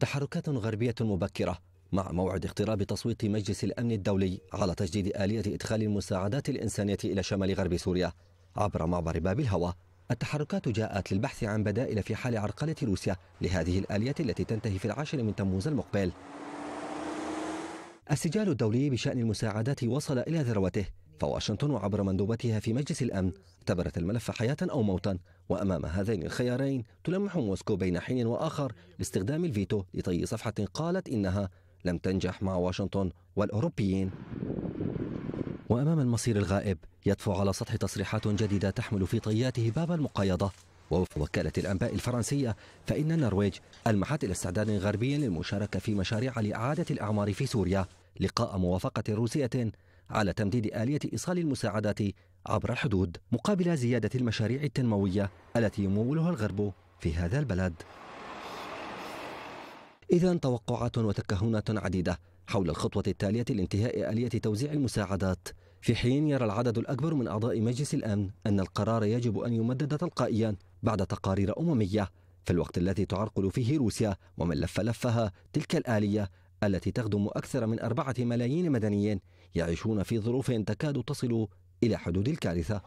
تحركات غربية مبكرة مع موعد اقتراب تصويت مجلس الأمن الدولي على تجديد آلية إدخال المساعدات الإنسانية إلى شمال غرب سوريا عبر معبر باب الهوى التحركات جاءت للبحث عن بدائل في حال عرقلة روسيا لهذه الآلية التي تنتهي في العاشر من تموز المقبل السجال الدولي بشأن المساعدات وصل إلى ذروته فواشنطن وعبر مندوبتها في مجلس الأمن اعتبرت الملف حياة أو موتا وأمام هذين الخيارين تلمح موسكو بين حين وآخر باستخدام الفيتو لطي صفحة قالت إنها لم تنجح مع واشنطن والأوروبيين وأمام المصير الغائب يدفع على سطح تصريحات جديدة تحمل في طياته باب المقايضة ووفق وكالة الأنباء الفرنسية فإن النرويج ألمحت إلى استعداد غربي للمشاركة في مشاريع لإعادة الأعمار في سوريا لقاء موافقة روسية على تمديد آلية إيصال المساعدات عبر الحدود مقابل زيادة المشاريع التنموية التي يمولها الغرب في هذا البلد. إذا توقعات وتكهنات عديدة حول الخطوة التالية لانتهاء آلية توزيع المساعدات في حين يرى العدد الأكبر من أعضاء مجلس الأمن أن القرار يجب أن يمدد تلقائيا بعد تقارير أممية في الوقت الذي تعرقل فيه روسيا ومن لف لفها تلك الآلية التي تخدم أكثر من أربعة ملايين مدنيين يعيشون في ظروف تكاد تصل إلى حدود الكارثة